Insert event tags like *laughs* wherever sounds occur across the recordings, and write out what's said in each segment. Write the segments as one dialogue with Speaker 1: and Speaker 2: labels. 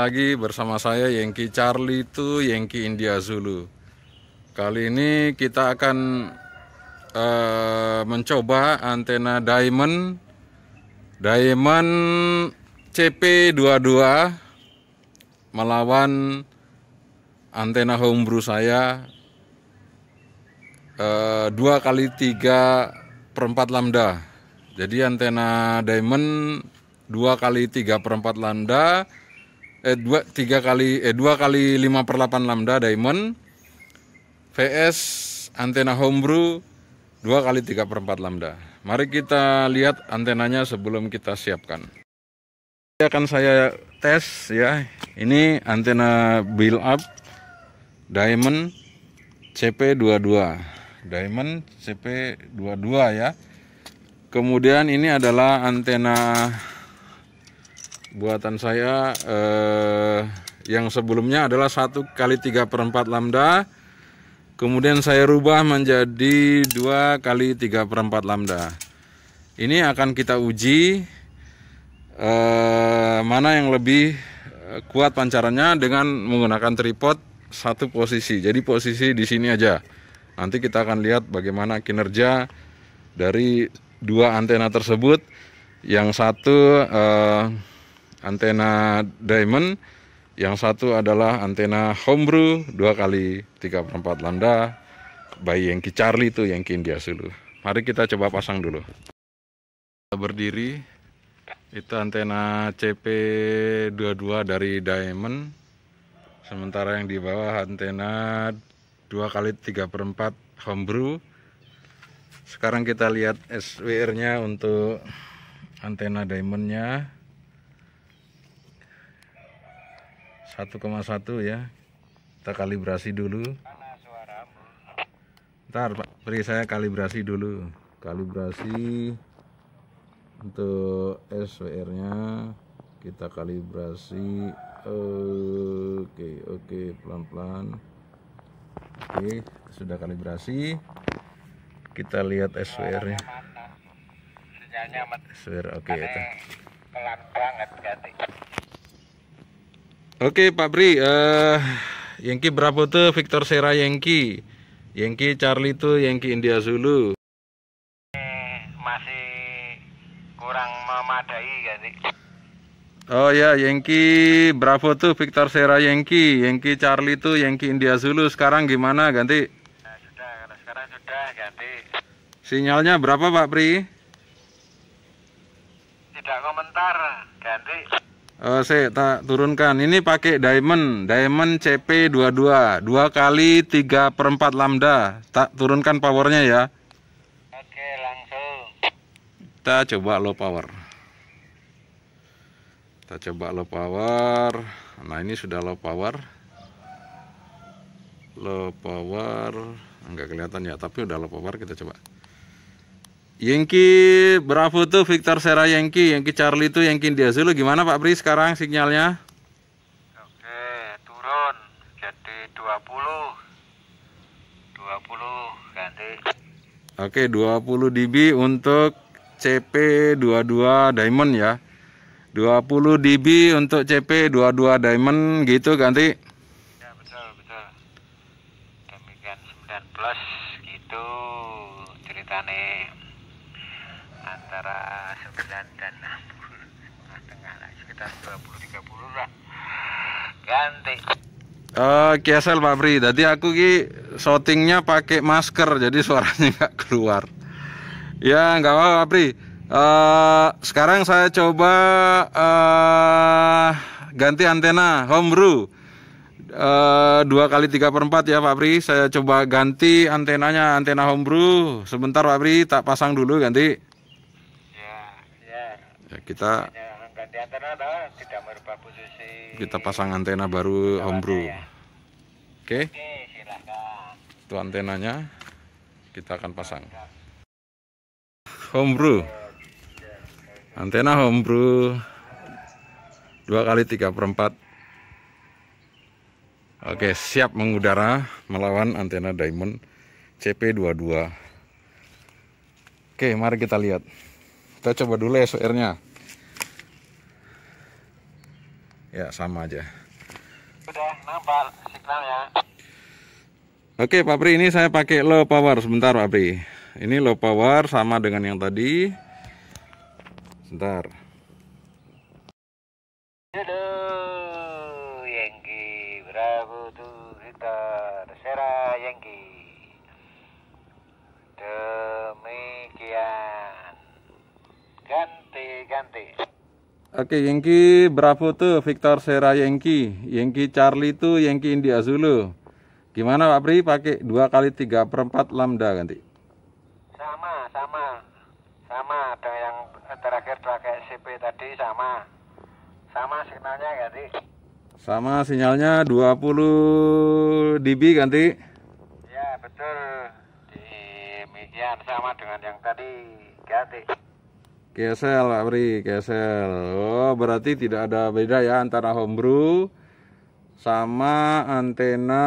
Speaker 1: Lagi bersama saya Yengki Charlie itu Yengki India Zulu. Kali ini kita akan uh, mencoba antena Diamond Diamond CP22 melawan antena homebrew saya eh, dua kali tiga perempat lambda. Jadi antena Diamond dua kali tiga perempat lambda eh, dua tiga kali eh dua kali lima per delapan lambda diamond VS antena homebrew dua kali tiga per empat lambda mari kita lihat antenanya sebelum kita siapkan ini akan saya tes ya ini antena build up diamond CP22 diamond CP22 ya kemudian ini adalah antena buatan saya eh, yang sebelumnya adalah satu kali tiga perempat lambda kemudian saya rubah menjadi dua kali tiga perempat lambda ini akan kita uji eh, mana yang lebih eh, kuat pancarannya dengan menggunakan tripod satu posisi jadi posisi di sini aja nanti kita akan lihat bagaimana kinerja dari dua antena tersebut yang satu eh, antena diamond yang satu adalah antena homebrew dua kali tiga perempat lambda bayi yang Charlie itu kini India dulu. mari kita coba pasang dulu kita berdiri itu antena CP22 dari Diamond sementara yang di bawah antena dua kali tiga perempat 4 homebrew sekarang kita lihat SWR nya untuk antena diamondnya 1,1 ya kita kalibrasi dulu ntar Pak beri saya kalibrasi dulu kalibrasi untuk SWR nya kita kalibrasi oke oke pelan-pelan oke sudah kalibrasi kita lihat SWR nya SWR oke okay, ya, pelan Oke Pak Bri, uh, Yengki Bravo tuh Victor Sera Yengki, Yengki Charlie tuh Yengki India Zulu.
Speaker 2: Masih kurang memadai ganti.
Speaker 1: Oh ya Yengki Bravo tuh Victor Sera Yengki, Yengki Charlie tuh Yengki India Zulu. Sekarang gimana ganti? Nah, sudah,
Speaker 2: kalau sekarang sudah ganti.
Speaker 1: Sinyalnya berapa Pak Pri? Tidak komentar, ganti uh, eh, saya tak turunkan ini pakai diamond diamond CP22 2 kali 3 per 4 lambda tak turunkan powernya ya oke langsung kita coba low power kita coba low power nah ini sudah low power low power enggak kelihatan ya tapi udah low power kita coba Yankee Bravo tuh Victor Sera Yankee, Yankee Charlie tuh Yankee India Zulu. Gimana Pak Bri sekarang sinyalnya?
Speaker 2: Oke, turun jadi 20. 20 ganti.
Speaker 1: Oke, 20 dB untuk CP22 Diamond ya. 20 dB untuk CP22 Diamond gitu ganti. Kiasel Pak Pri Jadi aku ki shootingnya pakai masker Jadi suaranya nggak keluar Ya nggak apa-apa Pak Pri uh, eh, Sekarang saya coba uh, Ganti antena homebrew eh, dua kali tiga per empat ya Pak Pri saya coba ganti antenanya antena homebrew sebentar Pak Pri tak pasang dulu ganti
Speaker 2: ya,
Speaker 1: kita ganti antena tidak merubah posisi kita pasang antena baru homebrew ya. Oke. silahkan. Itu antenanya kita akan pasang. Homebrew. Antena homebrew 2 kali 3 per 4 Oke siap mengudara melawan antena diamond CP22 Oke mari kita lihat Kita coba dulu SOR nya Ya sama aja sudah nampak signalnya. Oke Pak Pri, ini saya pakai low power sebentar Pak Pri. Ini low power sama dengan yang tadi. Sebentar. Dadah. Oke, Yengki berapa Bravo tuh Victor Sera Yengki Yengki Charlie tuh Yengki India Zulu. Gimana Pak Pri pakai dua kali tiga perempat lambda ganti? Sama, sama. Sama, ada yang terakhir pakai CP tadi sama. Sama sinyalnya ganti. Sama sinyalnya 20 dB ganti?
Speaker 2: Ya, betul. Demikian sama dengan yang tadi ganti.
Speaker 1: Kesel Pak Pri, kesel. Oh, berarti tidak ada beda ya antara homebrew sama antena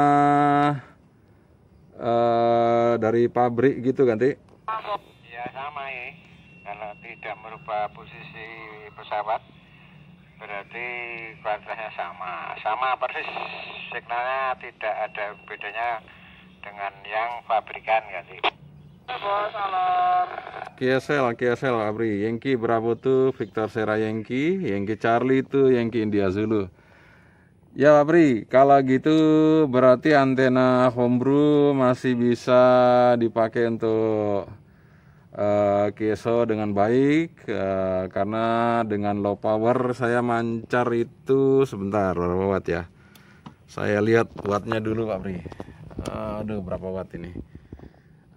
Speaker 1: uh, dari pabrik gitu ganti.
Speaker 2: Ya sama ya. Kalau tidak merubah posisi pesawat berarti kualitasnya sama. Sama persis signalnya tidak ada bedanya dengan yang pabrikan ganti.
Speaker 1: Kesel, kesel, Abri. Yengki Bravo tuh Victor Sera Yengki Yengki Charlie tuh Yengki India Zulu. Ya Abri, kalau gitu berarti antena homebrew masih bisa dipakai untuk uh, eh, keso dengan baik uh, karena dengan low power saya mancar itu sebentar berapa watt ya saya lihat wattnya dulu Pak uh, aduh berapa watt ini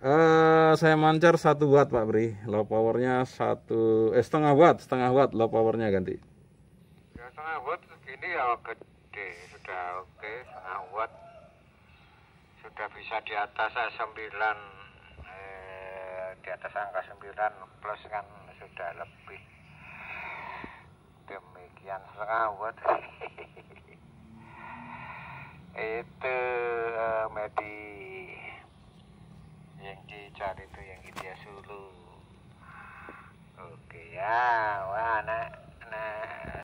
Speaker 1: uh, saya mancar satu watt Pak Bri low powernya satu eh setengah watt setengah watt low powernya ganti
Speaker 2: ya, setengah watt ini ya gede sudah oke okay. setengah watt sudah bisa di atas 9 eh, eh, di atas angka 9 plus kan sudah lebih demikian setengah watt *laughs* itu uh, medi Cari itu yang dia gitu ya, Sulu oke ya
Speaker 1: wah anak nah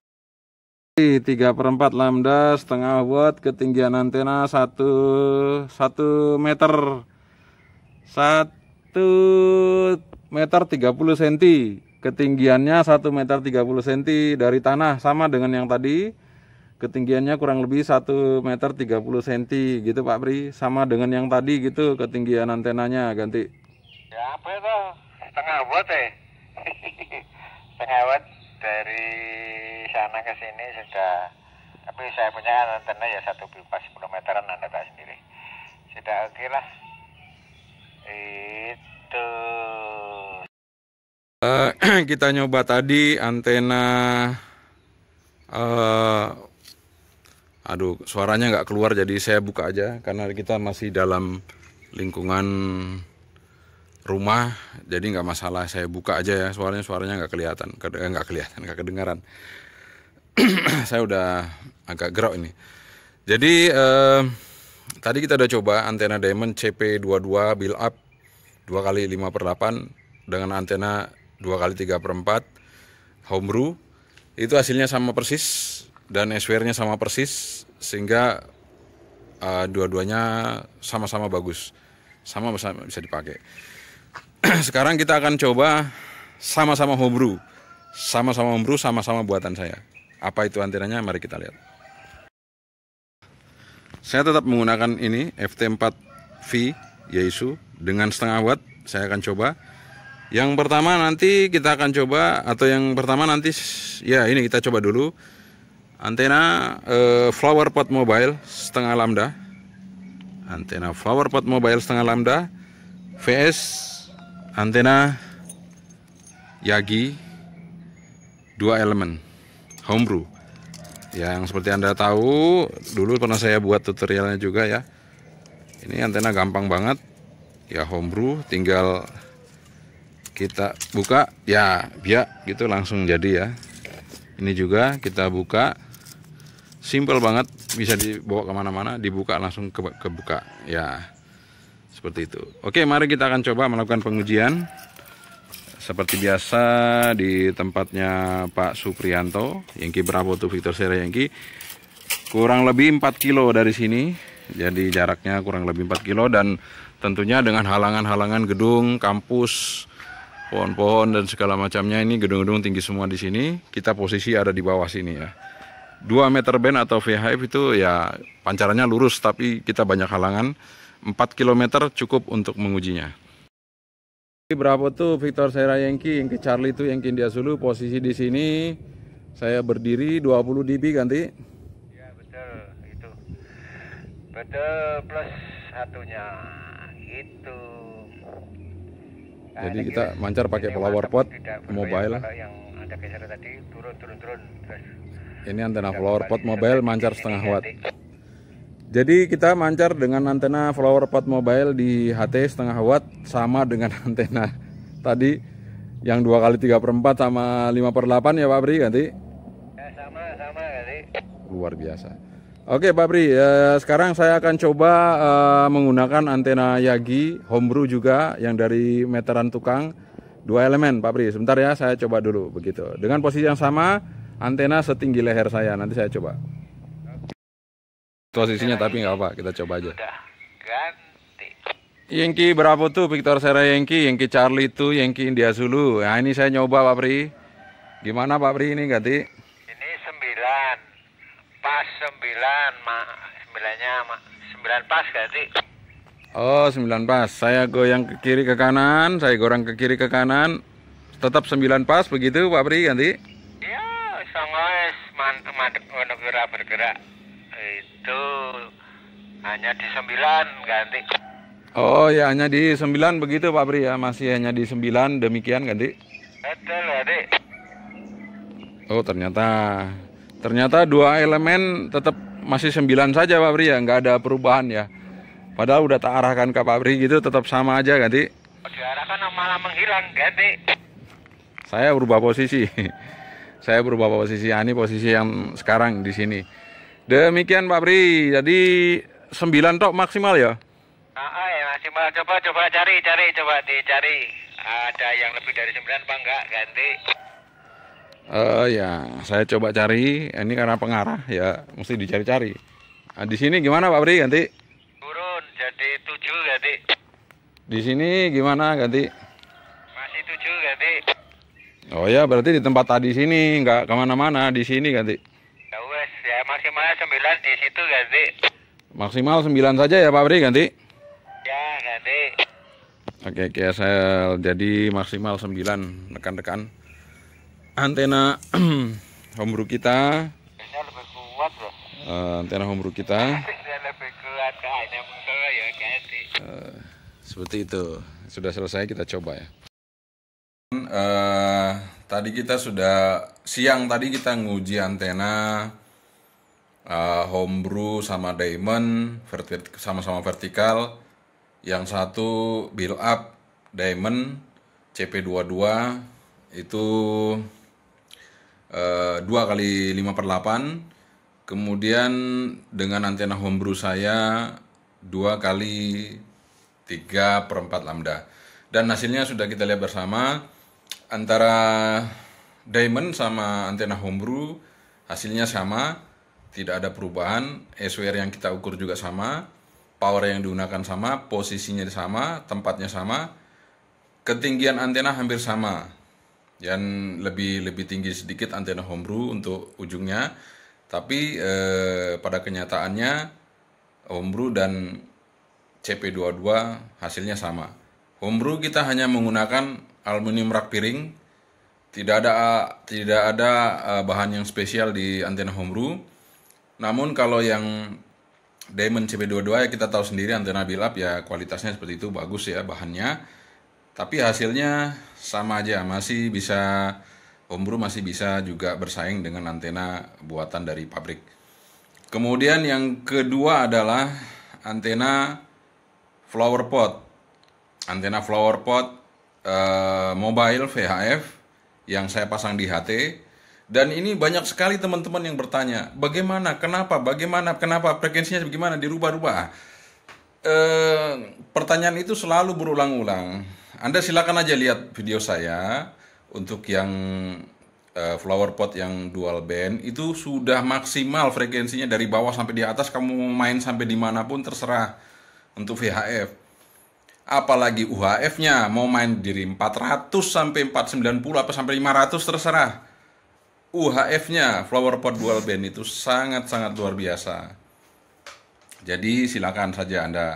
Speaker 1: tiga perempat lambda setengah watt ketinggian antena satu satu meter satu meter tiga puluh senti ketinggiannya 1 meter 30 cm dari tanah sama dengan yang tadi ketinggiannya kurang lebih 1 meter 30 cm gitu Pak Pri sama dengan yang tadi gitu ketinggian antenanya ganti
Speaker 2: Ya apa itu? Setengah buat eh? *laughs* ya. Setengah buat dari sana ke sini sudah. Tapi saya punya antena ya satu pipa 10 meteran anda tahu sendiri. Sudah oke okay lah. Itu.
Speaker 1: Uh, *clears throat* kita nyoba tadi antena uh, aduh suaranya nggak keluar jadi saya buka aja karena kita masih dalam lingkungan rumah jadi nggak masalah saya buka aja ya suaranya suaranya nggak kelihatan eh, nggak kelihatan nggak kedengaran *clears throat* saya udah agak gerok ini jadi eh, tadi kita udah coba antena diamond CP22 build up 2 kali 5 per 8 dengan antena 2 kali 3 per 4 homebrew itu hasilnya sama persis dan SWR-nya sama persis sehingga eh, dua-duanya sama-sama bagus sama bisa dipakai *clears throat* sekarang kita akan coba sama-sama homebrew. Sama-sama homebrew, sama-sama buatan saya. Apa itu antenanya? Mari kita lihat. Saya tetap menggunakan ini FT4V Yaisu dengan setengah watt. Saya akan coba. Yang pertama nanti kita akan coba atau yang pertama nanti ya ini kita coba dulu antena eh, flower pot mobile setengah lambda. Antena flower pot mobile setengah lambda VS Antena Yagi dua elemen homebrew. Ya, yang seperti Anda tahu, dulu pernah saya buat tutorialnya juga ya. Ini antena gampang banget. Ya homebrew tinggal kita buka ya biar gitu langsung jadi ya. Ini juga kita buka simple banget bisa dibawa kemana-mana dibuka langsung ke kebuka ya seperti itu oke mari kita akan coba melakukan pengujian seperti biasa di tempatnya Pak Suprianto Yengki Bravo to Victor Sera Yengki kurang lebih 4 kilo dari sini jadi jaraknya kurang lebih 4 kilo dan tentunya dengan halangan-halangan gedung kampus pohon-pohon dan segala macamnya ini gedung-gedung tinggi semua di sini kita posisi ada di bawah sini ya 2 meter band atau VHF itu ya pancarannya lurus tapi kita banyak halangan 4 km cukup untuk mengujinya. Berapa tuh Victor Sera Yengki, Yengki Charlie itu Yengki India Sulu, posisi di sini saya berdiri 20 dB ganti.
Speaker 2: Ya betul itu. Betul plus satunya itu Nah, Jadi kita kira, mancar pakai power pot mobile lah. Yang ada tadi turun turun turun. Terus
Speaker 1: ini antena flower pot mobile mancar setengah watt. Jadi kita mancar dengan antena Flower Pot Mobile di HT setengah watt sama dengan *laughs* antena tadi yang dua kali tiga per 4 sama lima per delapan ya Pak Bri ganti? Ya sama, sama ganti. Luar biasa. Oke Pak Bri, eh, sekarang saya akan coba eh, menggunakan antena Yagi Homebrew juga yang dari meteran tukang dua elemen Pak Bri. Sebentar ya saya coba dulu begitu. Dengan posisi yang sama antena setinggi leher saya nanti saya coba posisinya tapi nggak apa kita coba aja ganti Yengki berapa tuh Victor Sera Yengki, Yengki Charlie tuh, Yengki India Sulu nah ini saya nyoba Pak Pri gimana Pak Pri ini ganti ini sembilan,
Speaker 2: pas sembilan, mak 9 nya mak pas ganti
Speaker 1: Oh sembilan pas saya goyang ke kiri ke kanan saya goyang ke kiri ke kanan tetap sembilan pas begitu Pak Pri ganti
Speaker 2: ya songos mantap mantap bergerak bergerak itu Hanya di sembilan ganti.
Speaker 1: Oh ya hanya di sembilan begitu Pak Pri ya masih hanya di sembilan demikian ganti.
Speaker 2: Betul ganti.
Speaker 1: Oh ternyata ternyata dua elemen tetap masih sembilan saja Pak Pri ya nggak ada perubahan ya. Padahal udah tak arahkan ke Pak Pri gitu tetap sama aja ganti.
Speaker 2: Oh, diarahkan malah menghilang ganti.
Speaker 1: Saya berubah posisi. *laughs* Saya berubah posisi ini posisi yang sekarang di sini. Demikian Pak Bri. Jadi 9 tok maksimal ya?
Speaker 2: Ah, ah, ya maksimal. Coba coba cari cari coba dicari. Ada yang lebih dari 9 apa enggak ganti?
Speaker 1: Oh uh, ya, saya coba cari. Ini karena pengarah ya mesti dicari-cari. Nah, di sini gimana Pak Bri ganti?
Speaker 2: Turun jadi 7 ganti.
Speaker 1: Di sini gimana ganti?
Speaker 2: Masih 7 ganti.
Speaker 1: Oh ya, berarti di tempat tadi sini enggak kemana-mana, di sini ganti.
Speaker 2: Maksimal 9 di situ ganti.
Speaker 1: Maksimal 9 saja ya Pak Bri ganti?
Speaker 2: Ya, ganti.
Speaker 1: Oke, KSL jadi maksimal 9 rekan-rekan. *clears throat* Eh, antena homebrew kita. Antena lebih kuat, Uh, antena homebrew kita.
Speaker 2: lebih kuat ya
Speaker 1: ganti. Uh, seperti itu. Sudah selesai kita coba ya. Uh, tadi kita sudah siang tadi kita nguji antena uh, homebrew sama diamond sama-sama vertikal yang satu build up diamond CP22 itu eh, dua uh, kali 5 per 8 kemudian dengan antena homebrew saya dua kali 3 per 4 lambda dan hasilnya sudah kita lihat bersama antara diamond sama antena homebrew hasilnya sama tidak ada perubahan, SWR yang kita ukur juga sama, power yang digunakan sama, posisinya sama, tempatnya sama, ketinggian antena hampir sama. Yang lebih lebih tinggi sedikit antena homebrew untuk ujungnya, tapi eh, pada kenyataannya homebrew dan CP22 hasilnya sama. Homebrew kita hanya menggunakan aluminium rak piring, tidak ada tidak ada eh, bahan yang spesial di antena homebrew namun kalau yang Diamond CB22 ya kita tahu sendiri antena bilap ya kualitasnya seperti itu bagus ya bahannya. Tapi hasilnya sama aja masih bisa Homebrew masih bisa juga bersaing dengan antena buatan dari pabrik. Kemudian yang kedua adalah antena flower pot. Antena flower pot e, mobile VHF yang saya pasang di HT dan ini banyak sekali teman-teman yang bertanya, bagaimana, kenapa, bagaimana, kenapa frekuensinya bagaimana dirubah-rubah. E, pertanyaan itu selalu berulang-ulang. Anda silakan aja lihat video saya untuk yang e, flower pot yang dual band itu sudah maksimal frekuensinya dari bawah sampai di atas kamu main sampai dimanapun terserah untuk VHF apalagi UHF-nya mau main diri 400 sampai 490 apa sampai 500 terserah UHF-nya Flower Pot Dual Band itu sangat-sangat luar biasa. Jadi silakan saja Anda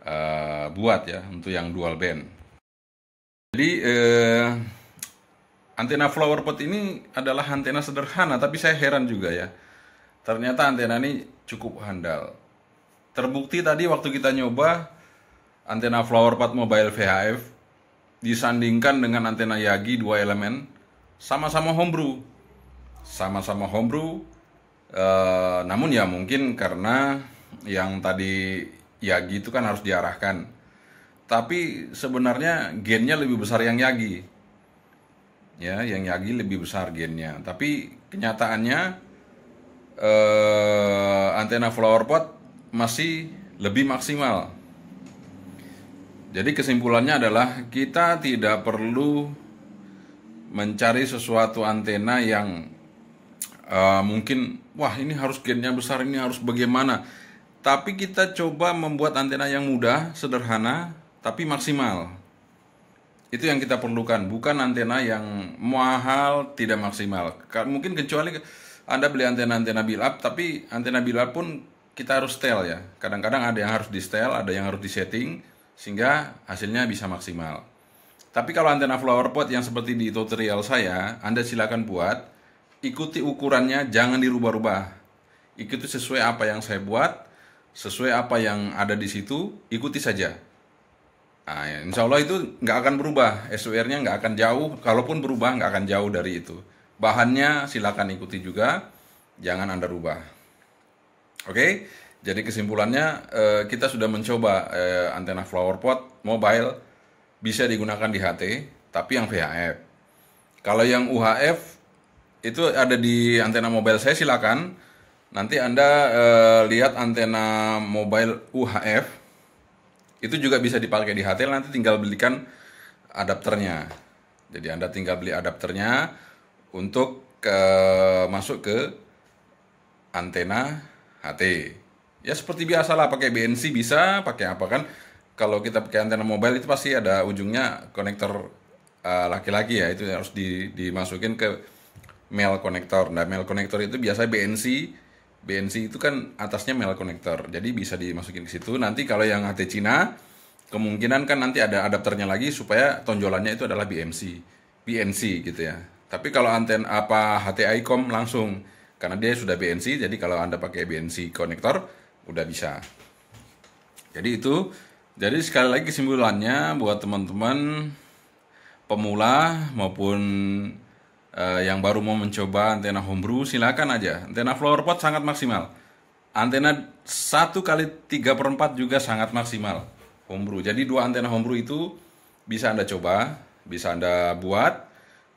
Speaker 1: uh, buat ya untuk yang dual band. Jadi uh, antena flower pot ini adalah antena sederhana tapi saya heran juga ya. Ternyata antena ini cukup handal. Terbukti tadi waktu kita nyoba antena flower pot mobile VHF disandingkan dengan antena Yagi dua elemen sama-sama homebrew sama-sama homebrew uh, namun ya mungkin karena yang tadi Yagi itu kan harus diarahkan tapi sebenarnya gennya lebih besar yang Yagi ya yang Yagi lebih besar gennya tapi kenyataannya uh, eh, antena flower pot masih lebih maksimal jadi kesimpulannya adalah kita tidak perlu mencari sesuatu antena yang Eh, mungkin wah ini harus gainnya besar ini harus bagaimana tapi kita coba membuat antena yang mudah sederhana tapi maksimal itu yang kita perlukan bukan antena yang mahal tidak maksimal mungkin kecuali anda beli antena-antena bilap, tapi antena bilap pun kita harus setel ya kadang-kadang ada yang harus di setel ada yang harus di setting sehingga hasilnya bisa maksimal tapi kalau antena flower pot yang seperti di tutorial saya Anda silakan buat ikuti ukurannya, jangan dirubah-rubah. Ikuti sesuai apa yang saya buat, sesuai apa yang ada di situ, ikuti saja. Nah, ya, insya Allah itu nggak akan berubah, SWR-nya nggak akan jauh, kalaupun berubah nggak akan jauh dari itu. Bahannya silakan ikuti juga, jangan Anda rubah. Oke, jadi kesimpulannya eh, kita sudah mencoba eh, antena flower pot mobile bisa digunakan di HT, tapi yang VHF. Kalau yang UHF itu ada di antena mobile saya silakan. Nanti Anda e, lihat antena mobile UHF itu juga bisa dipakai di HT nanti tinggal belikan adapternya. Jadi Anda tinggal beli adapternya untuk ke, eh, masuk ke antena HT. Ya seperti biasa lah pakai BNC bisa, pakai apa kan? Kalau kita pakai antena mobile itu pasti ada ujungnya konektor eh, laki-laki uh, ya itu harus di, dimasukin ke male connector. Nah, male connector itu biasanya BNC. BNC itu kan atasnya male connector. Jadi bisa dimasukin ke situ. Nanti kalau yang HT Cina kemungkinan kan nanti ada adapternya lagi supaya tonjolannya itu adalah BMC. BNC gitu ya. Tapi kalau anten apa HT-ICOM langsung karena dia sudah BNC jadi kalau Anda pakai BNC konektor udah bisa. Jadi itu jadi sekali lagi kesimpulannya buat teman-teman pemula maupun uh, yang baru mau mencoba antena homebrew silakan aja. Antena flowerpot sangat maksimal. Antena satu kali tiga per 4 juga sangat maksimal homebrew. Jadi dua antena homebrew itu bisa Anda coba, bisa Anda buat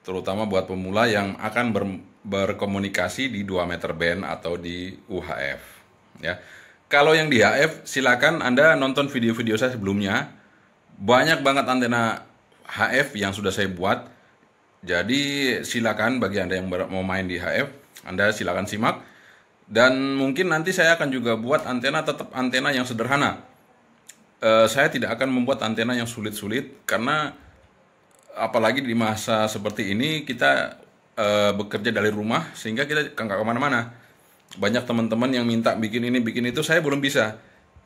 Speaker 1: terutama buat pemula yang akan ber, berkomunikasi di 2 meter band atau di UHF ya. Kalau yang di HF silakan Anda nonton video-video saya sebelumnya. Banyak banget antena HF yang sudah saya buat jadi silakan bagi Anda yang mau main di HF, Anda silakan simak. Dan mungkin nanti saya akan juga buat antena tetap antena yang sederhana. E, saya tidak akan membuat antena yang sulit-sulit karena apalagi di masa seperti ini kita e, bekerja dari rumah sehingga kita nggak kemana-mana. Banyak teman-teman yang minta bikin ini bikin itu saya belum bisa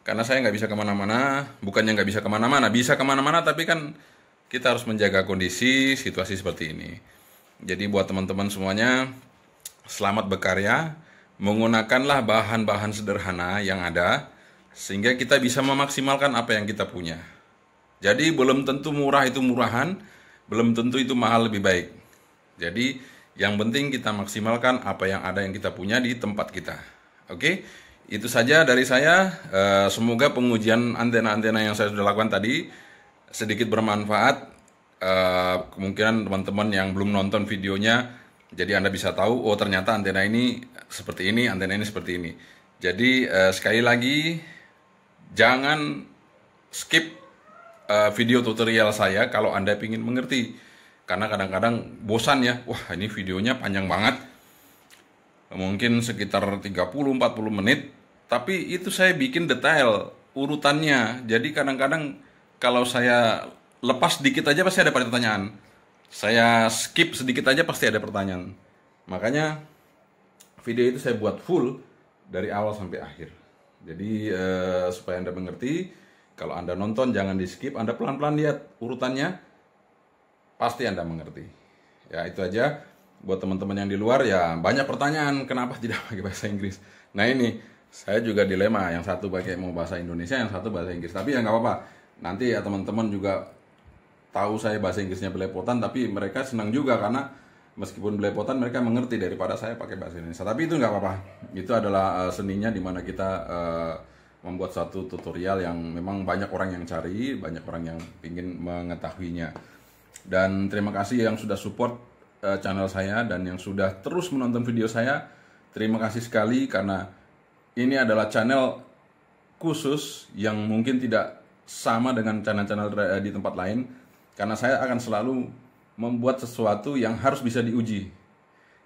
Speaker 1: karena saya nggak bisa kemana-mana. Bukannya nggak bisa kemana-mana, bisa kemana-mana tapi kan kita harus menjaga kondisi situasi seperti ini. Jadi buat teman-teman semuanya, selamat berkarya, menggunakanlah bahan-bahan sederhana yang ada, sehingga kita bisa memaksimalkan apa yang kita punya. Jadi belum tentu murah itu murahan, belum tentu itu mahal lebih baik. Jadi yang penting kita maksimalkan apa yang ada yang kita punya di tempat kita. Oke, itu saja dari saya. Eh, semoga pengujian antena-antena yang saya sudah lakukan tadi sedikit bermanfaat. Uh, kemungkinan teman-teman yang belum nonton videonya, jadi Anda bisa tahu, oh ternyata antena ini seperti ini, antena ini seperti ini. Jadi uh, sekali lagi, jangan skip uh, video tutorial saya kalau Anda ingin mengerti. Karena kadang-kadang bosan ya, wah ini videonya panjang banget. Mungkin sekitar 30-40 menit, tapi itu saya bikin detail urutannya. Jadi kadang-kadang kalau saya lepas sedikit aja pasti ada pertanyaan. Saya skip sedikit aja pasti ada pertanyaan. Makanya video itu saya buat full dari awal sampai akhir. Jadi eh, supaya Anda mengerti, kalau Anda nonton jangan di skip, Anda pelan-pelan lihat urutannya pasti Anda mengerti. Ya, itu aja buat teman-teman yang di luar ya banyak pertanyaan kenapa tidak *laughs* pakai bahasa Inggris. Nah, ini saya juga dilema, yang satu pakai mau bahasa Indonesia, yang satu bahasa Inggris. Tapi ya nggak apa-apa nanti ya teman-teman juga tahu saya bahasa Inggrisnya belepotan tapi mereka senang juga karena meskipun belepotan mereka mengerti daripada saya pakai bahasa Indonesia tapi itu nggak apa-apa itu adalah uh, seninya dimana kita eh, membuat satu tutorial yang memang banyak orang yang cari banyak orang yang ingin mengetahuinya dan terima kasih yang sudah support eh, channel saya dan yang sudah terus menonton video saya terima kasih sekali karena ini adalah channel khusus yang mungkin tidak sama dengan channel-channel eh, di tempat lain karena saya akan selalu membuat sesuatu yang harus bisa diuji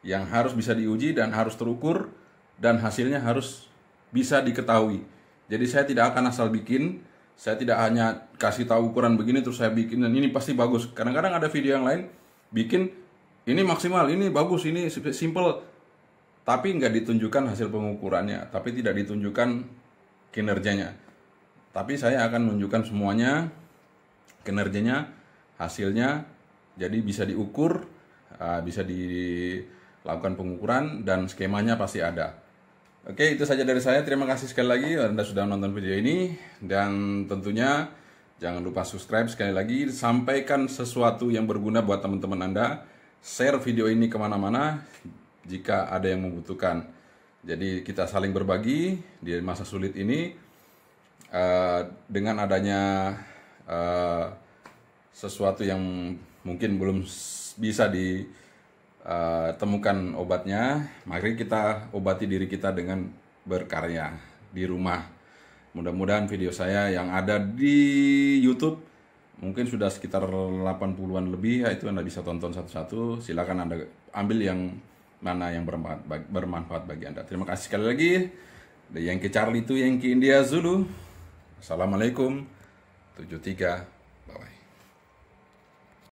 Speaker 1: yang harus bisa diuji dan harus terukur dan hasilnya harus bisa diketahui jadi saya tidak akan asal bikin saya tidak hanya kasih tahu ukuran begini terus saya bikin dan ini pasti bagus kadang-kadang ada video yang lain bikin ini maksimal ini bagus ini simple tapi nggak ditunjukkan hasil pengukurannya tapi tidak ditunjukkan kinerjanya tapi saya akan menunjukkan semuanya, kinerjanya, hasilnya, jadi bisa diukur, ah, bisa dilakukan pengukuran, dan skemanya pasti ada. Oke, itu saja dari saya. Terima kasih sekali lagi Anda sudah menonton video ini, dan tentunya jangan lupa subscribe sekali lagi, sampaikan sesuatu yang berguna buat teman-teman Anda, share video ini kemana-mana jika ada yang membutuhkan. Jadi kita saling berbagi di masa sulit ini uh, dengan adanya uh, sesuatu yang mungkin belum bisa ditemukan eh, obatnya, mari kita obati diri kita dengan berkarya di rumah. Mudah-mudahan video saya yang ada di YouTube mungkin sudah sekitar 80-an lebih, ya itu Anda bisa tonton satu-satu. Silakan Anda ambil yang mana yang bermanfaat, bagi Anda. Terima kasih sekali lagi. The Yankee Charlie itu yang ke India Zulu. Assalamualaikum 73